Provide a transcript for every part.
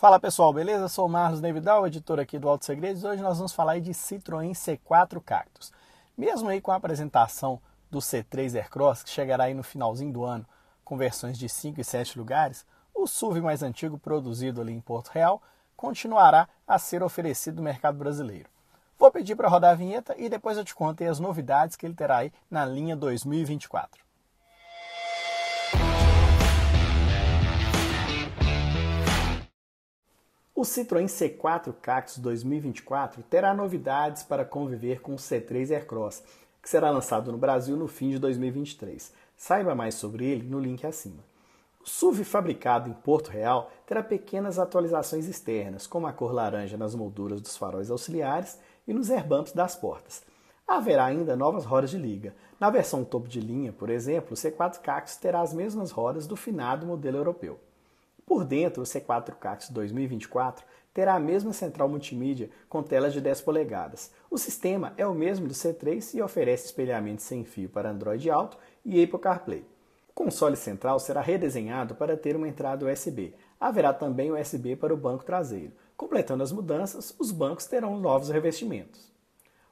Fala pessoal, beleza? Sou o Marlos Nevidal, editor aqui do Alto Segredos. Hoje nós vamos falar de Citroën C4 Cactus. Mesmo aí com a apresentação do C3 Aircross, que chegará aí no finalzinho do ano com versões de 5 e 7 lugares, o SUV mais antigo produzido ali em Porto Real continuará a ser oferecido no mercado brasileiro. Vou pedir para rodar a vinheta e depois eu te conto as novidades que ele terá aí na linha 2024. O Citroën C4 Cactus 2024 terá novidades para conviver com o C3 Aircross, que será lançado no Brasil no fim de 2023. Saiba mais sobre ele no link acima. O SUV fabricado em Porto Real terá pequenas atualizações externas, como a cor laranja nas molduras dos faróis auxiliares e nos airbumps das portas. Haverá ainda novas rodas de liga. Na versão topo de linha, por exemplo, o C4 Cactus terá as mesmas rodas do finado modelo europeu. Por dentro, o C4 Cax 2024 terá a mesma central multimídia com telas de 10 polegadas. O sistema é o mesmo do C3 e oferece espelhamento sem fio para Android Auto e Apple CarPlay. O console central será redesenhado para ter uma entrada USB. Haverá também USB para o banco traseiro. Completando as mudanças, os bancos terão novos revestimentos.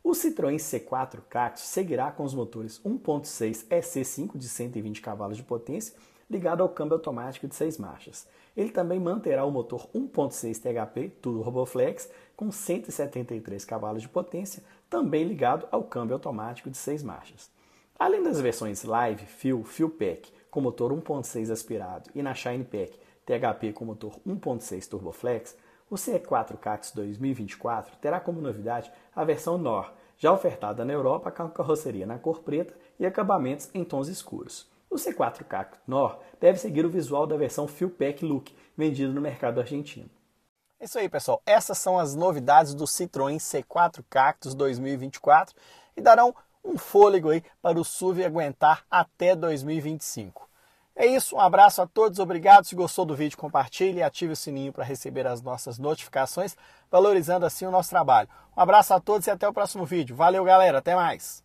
O Citroën C4 Cactus seguirá com os motores 1.6 EC5 de 120 cavalos de potência, ligado ao câmbio automático de 6 marchas. Ele também manterá o motor 1.6 THP Roboflex com 173 cavalos de potência, também ligado ao câmbio automático de 6 marchas. Além das versões Live, Fuel, Fuel Pack com motor 1.6 aspirado e na Shine Pack THP com motor 1.6 Turboflex, o CE4 Cax 2024 terá como novidade a versão NOR, já ofertada na Europa com carroceria na cor preta e acabamentos em tons escuros. O C4 Cactus Nor deve seguir o visual da versão Fuel Pack Look, vendido no mercado argentino. É isso aí, pessoal. Essas são as novidades do Citroën C4 Cactus 2024 e darão um fôlego aí para o SUV aguentar até 2025. É isso, um abraço a todos, obrigado. Se gostou do vídeo, compartilhe e ative o sininho para receber as nossas notificações, valorizando assim o nosso trabalho. Um abraço a todos e até o próximo vídeo. Valeu, galera, até mais!